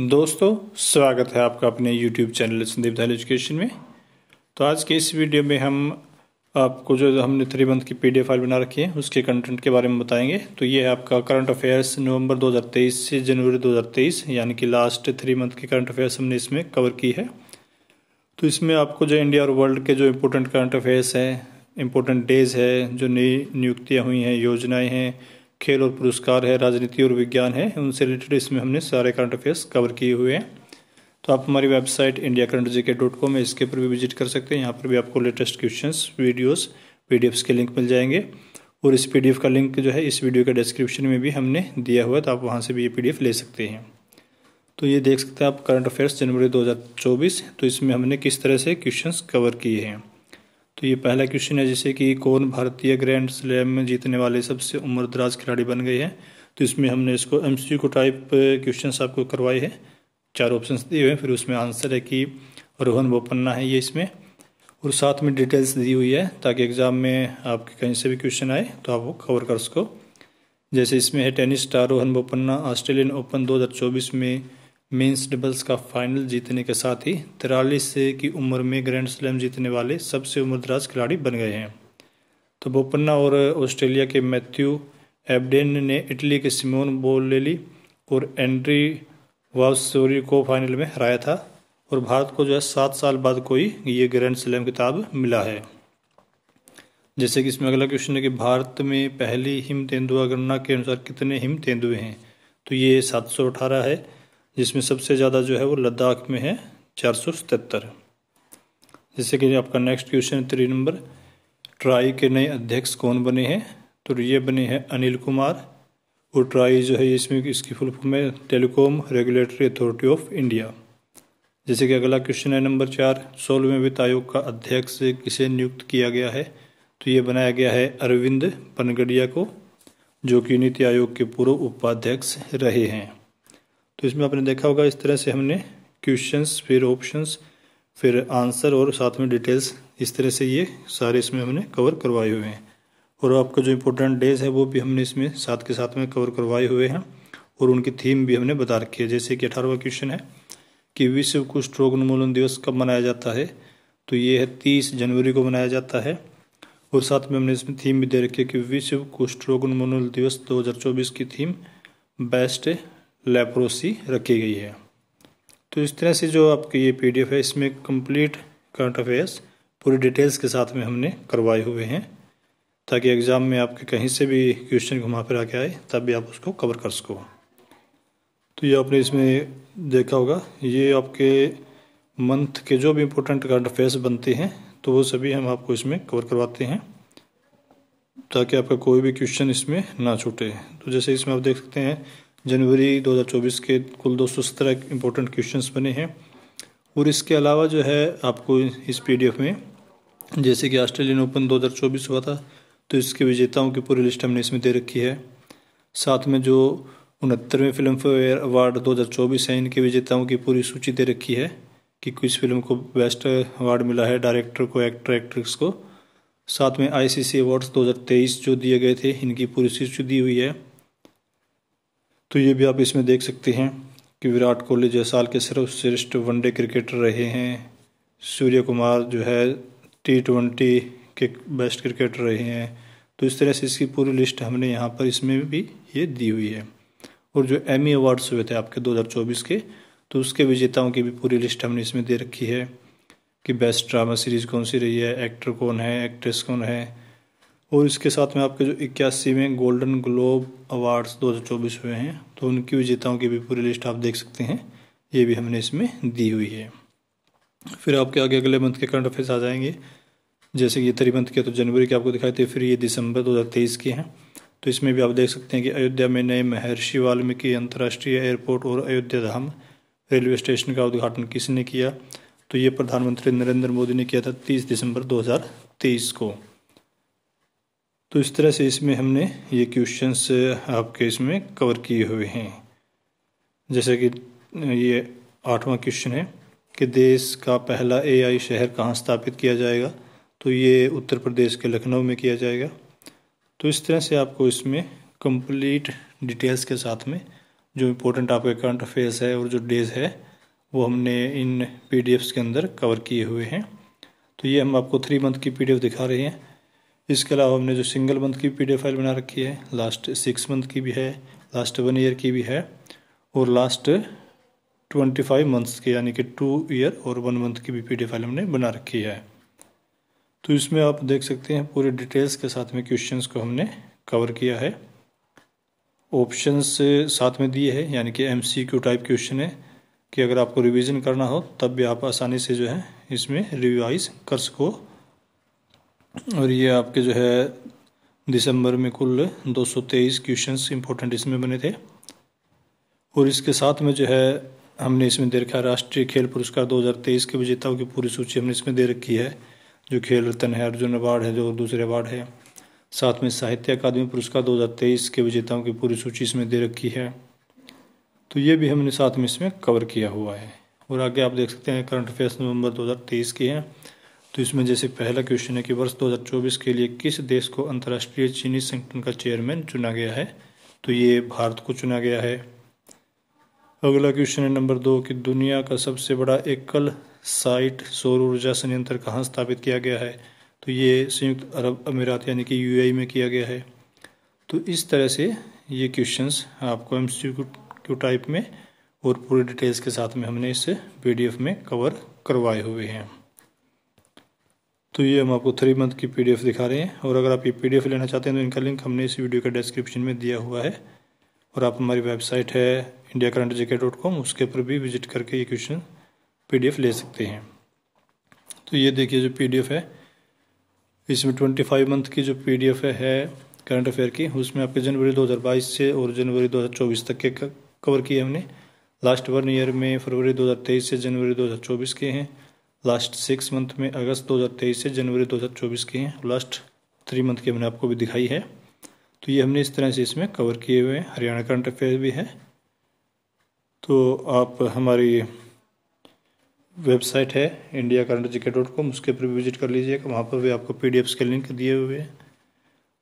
दोस्तों स्वागत है आपका अपने YouTube चैनल संदीप धैल एजुकेशन में तो आज के इस वीडियो में हम आपको जो हमने मंथ की पीडीएफ फाइल बना रखी है उसके कंटेंट के बारे में बताएंगे तो ये है आपका करंट अफेयर्स नवंबर 2023 से जनवरी 2023 यानी कि लास्ट थ्री मंथ के करंट अफेयर्स हमने इसमें कवर की है तो इसमें आपको जो इंडिया और वर्ल्ड के जो इम्पोर्टेंट करंट अफेयर्स हैं इम्पोर्टेंट डेज है जो नई नियुक्तियाँ हुई हैं योजनाएँ हैं खेल और पुरस्कार है राजनीति और विज्ञान है उनसे रिलेटेड इसमें हमने सारे करंट अफेयर्स कवर किए हुए हैं तो आप हमारी वेबसाइट इंडिया करंट जी के डॉट कॉम है इसके पर भी विजिट कर सकते हैं यहाँ पर भी आपको लेटेस्ट क्वेश्चन वीडियोज़ पी के लिंक मिल जाएंगे और इस पी का लिंक जो है इस वीडियो के डिस्क्रिप्शन में भी हमने दिया हुआ है तो आप वहाँ से भी ये पी ले सकते हैं तो ये देख सकते हैं आप करंट अफेयर्स जनवरी 2024 तो इसमें हमने किस तरह से क्वेश्चंस कवर किए हैं तो ये पहला क्वेश्चन है जैसे कि कौन भारतीय ग्रैंड स्लैम में जीतने वाले सबसे उम्रदराज खिलाड़ी बन गए हैं तो इसमें हमने इसको एम को टाइप क्वेश्चन आपको करवाए हैं चार ऑप्शन दिए हुए हैं फिर उसमें आंसर है कि रोहन बोपन्ना है ये इसमें और साथ में डिटेल्स दी हुई है ताकि एग्ज़ाम में आपके कहीं से भी क्वेश्चन आए तो आप वो कवर कर सको जैसे इसमें है tennis star Rohan Bopanna Australian Open 2024 में मेंस डबल्स का फाइनल जीतने के साथ ही तिरालीस की उम्र में ग्रैंड स्लैम जीतने वाले सबसे उम्रदराज खिलाड़ी बन गए हैं तो बोपन्ना और ऑस्ट्रेलिया के मैथ्यू एबडेन ने इटली के सिमोन बोलेली और एंड्री वावसोरी को फाइनल में हराया था और भारत को जो है सात साल बाद कोई ये ग्रैंड स्लैम किताब मिला है जैसे कि इसमें अगला क्वेश्चन है कि भारत में पहली हिम तेंदुआ गणना के अनुसार कितने हिम तेंदुए हैं तो ये सात सौ अठारह है जिसमें सबसे ज़्यादा जो है वो लद्दाख में है चार सौ सतहत्तर जैसे कि आपका नेक्स्ट क्वेश्चन है थ्री नंबर ट्राई के नए अध्यक्ष कौन बने हैं तो ये बने हैं अनिल कुमार और ट्राई जो है इसमें इसकी फुल फॉर्म है telecom regulatory authority of India जैसे कि अगला क्वेश्चन है नंबर चार सोलहवें वित्त आयोग का अध्यक्ष किसे नियुक्त किया गया है तो ये बनाया गया है अरविंद पनगड़िया को जो कि नीति आयोग के पूर्व उपाध्यक्ष रहे हैं तो इसमें आपने देखा होगा इस तरह से हमने क्वेश्चंस फिर ऑप्शंस फिर आंसर और साथ में डिटेल्स इस तरह से ये सारे इसमें हमने कवर करवाए हुए हैं और आपका जो इम्पोर्टेंट डेज है वो भी हमने इसमें साथ के साथ में कवर करवाए हुए हैं और उनकी थीम भी हमने बता रखी है जैसे कि अठारहवा क्वेश्चन है कि विश्व कुष्ठ रोग उन्मूलन दिवस कब मनाया जाता है तो ये है तीस जनवरी को मनाया जाता है और साथ में हमने इसमें थीम भी दे रखी है कि विश्व कुष्ठ रोग उन्मूलन दिवस 2024 की थीम बेस्ट लेप्रोसी रखी गई है तो इस तरह से जो आपकी ये पीडीएफ है इसमें कंप्लीट करंट अफेयर्स पूरी डिटेल्स के साथ में हमने करवाए हुए हैं ताकि एग्ज़ाम में आपके कहीं से भी क्वेश्चन घुमा फिरा के आए तब भी आप उसको कवर कर सको तो ये आपने इसमें देखा होगा ये आपके मंथ के जो भी इम्पोर्टेंट करंट अफेयर्स बनते हैं तो वो सभी हम आपको इसमें कवर करवाते हैं ताकि आपका कोई भी क्वेश्चन इसमें ना छूटे तो जैसे इसमें आप देख सकते हैं जनवरी 2024 के कुल दो सौ सत्रह इंपॉर्टेंट क्वेश्चन बने हैं और इसके अलावा जो है आपको इस पीडीएफ में जैसे कि ऑस्ट्रेलियन ओपन 2024 हुआ था तो इसके विजेताओं की पूरी लिस्ट हमने इसमें दे रखी है साथ में जो उनहत्तरवें फिल्म फेयर अवार्ड 2024 है इनके विजेताओं की पूरी सूची दे रखी है कि किस फिल्म को बेस्ट अवार्ड मिला है डायरेक्टर को एक्टर एक्ट्रेस को साथ में आईसीसी अवार्ड्स 2023 जो दिए गए थे इनकी पूरी सूची दी हुई है तो ये भी आप इसमें देख सकते हैं कि विराट कोहली जयसाल के सर्वश्रेष्ठ वनडे क्रिकेटर रहे हैं सूर्य कुमार जो है टी ट्वेंटी के बेस्ट क्रिकेटर रहे हैं तो इस तरह से इसकी पूरी लिस्ट हमने यहाँ पर इसमें भी ये दी हुई है और जो एमी अवार्ड्स हुए थे आपके 2024 के तो उसके विजेताओं की भी पूरी लिस्ट हमने इसमें दे रखी है कि बेस्ट ड्रामा सीरीज़ कौन सी रही है एक्टर कौन है एक्ट्रेस कौन है और इसके साथ में आपके जो इक्यासी में गोल्डन ग्लोब अवार्ड्स 2024 हुए हैं तो उनकी विजेताओं की भी पूरी लिस्ट आप देख सकते हैं ये भी हमने इसमें दी हुई है फिर आपके आगे अगले मंथ के करंट अफेयर्स आ जाएंगे जैसे कि ये तरी मंथ के तो जनवरी के आपको दिखाई थी फिर ये दिसंबर 2023 के हैं तो इसमें भी आप देख सकते हैं कि अयोध्या में नए महर्षि वाल्मीकि अंतर्राष्ट्रीय एयरपोर्ट और अयोध्या धाम रेलवे स्टेशन का उद्घाटन किसने किया तो ये प्रधानमंत्री नरेंद्र मोदी ने किया था तीस दिसंबर दो को तो इस तरह से इसमें हमने ये क्वेश्चंस आपके इसमें कवर किए हुए हैं जैसे कि ये आठवां क्वेश्चन है कि देश का पहला एआई शहर कहाँ स्थापित किया जाएगा तो ये उत्तर प्रदेश के लखनऊ में किया जाएगा तो इस तरह से आपको इसमें कंप्लीट डिटेल्स के साथ में जो इम्पोर्टेंट आपके करंट अफेयर्स है और जो डेज है वो हमने इन पीडीएफ्स के अंदर कवर किए हुए हैं तो ये हम आपको थ्री मंथ की पीडीएफ दिखा रहे हैं इसके अलावा हमने जो सिंगल मंथ की पी फाइल बना रखी है लास्ट सिक्स मंथ की भी है लास्ट वन ईयर की भी है और लास्ट ट्वेंटी फाइव मंथ्स की यानी कि टू ईयर और वन मंथ की भी पी फाइल हमने बना रखी है तो इसमें आप देख सकते हैं पूरे डिटेल्स के साथ में क्वेश्चन को हमने कवर किया है ऑप्शंस साथ में दिए हैं यानी कि एम टाइप क्वेश्चन है कि अगर आपको रिवीजन करना हो तब भी आप आसानी से जो है इसमें रिवाइज कर सको और ये आपके जो है दिसंबर में कुल 223 क्वेश्चंस इंपॉर्टेंट इसमें बने थे और इसके साथ में जो है हमने इसमें दे रखा राष्ट्रीय खेल पुरस्कार 2023 के विजेताओं की पूरी सूची हमने इसमें दे रखी है जो खेल रत्न है अर्जुन अवार्ड है जो दूसरे अवार्ड है साथ में साहित्य अकादमी पुरस्कार 2023 के विजेताओं की पूरी सूची इसमें दे रखी है तो ये भी हमने साथ में इसमें कवर किया हुआ है और आगे आप देख सकते हैं करंट अफेयर्स नवंबर 2023 के हैं तो इसमें जैसे पहला क्वेश्चन है कि वर्ष 2024 के लिए किस देश को अंतर्राष्ट्रीय चीनी संगठन का चेयरमैन चुना गया है तो ये भारत को चुना गया है अगला क्वेश्चन है नंबर दो कि दुनिया का सबसे बड़ा एकल साइट सौर ऊर्जा संयंत्र कहाँ स्थापित किया गया है तो ये संयुक्त अरब अमीरात यानी कि यू e में किया गया है तो इस तरह से ये क्वेश्चंस आपको एम टाइप में और पूरी डिटेल्स के साथ में हमने इस पी में कवर करवाए हुए हैं तो ये हम आपको थ्री मंथ की पीडीएफ दिखा रहे हैं और अगर आप ये पीडीएफ लेना चाहते हैं तो इनका लिंक हमने इस वीडियो के डिस्क्रिप्शन में दिया हुआ है और आप हमारी वेबसाइट है India current J dot com उसके ऊपर भी विजिट करके ये क्वेश्चन पीडीएफ ले सकते हैं तो ये देखिए जो पीडीएफ है इसमें ट्वेंटी फाइव मंथ की जो एफ है करंट अफेयर की उसमें आपके जनवरी बाईस से और जनवरी चौबीस तक के कवर किए हमने लास्ट वन ईयर में फरवरी तेईस से जनवरी चौबीस के हैं लास्ट सिक्स मंथ में अगस्त 2023 से जनवरी 2024 की हैं लास्ट थ्री मंथ की हमने आपको भी दिखाई है तो ये हमने इस तरह से इसमें कवर किए हुए हैं हरियाणा करंट अफेयर भी है तो आप हमारी वेबसाइट है इंडिया करंट जी के डॉट कॉम उसके ऊपर विजिट कर लीजिएगा वहाँ पर भी आपको पी डी एफ्स के लिंक दिए हुए हैं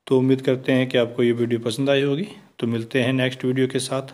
तो उम्मीद करते हैं कि आपको ये वीडियो पसंद आई होगी तो मिलते हैं नेक्स्ट वीडियो के साथ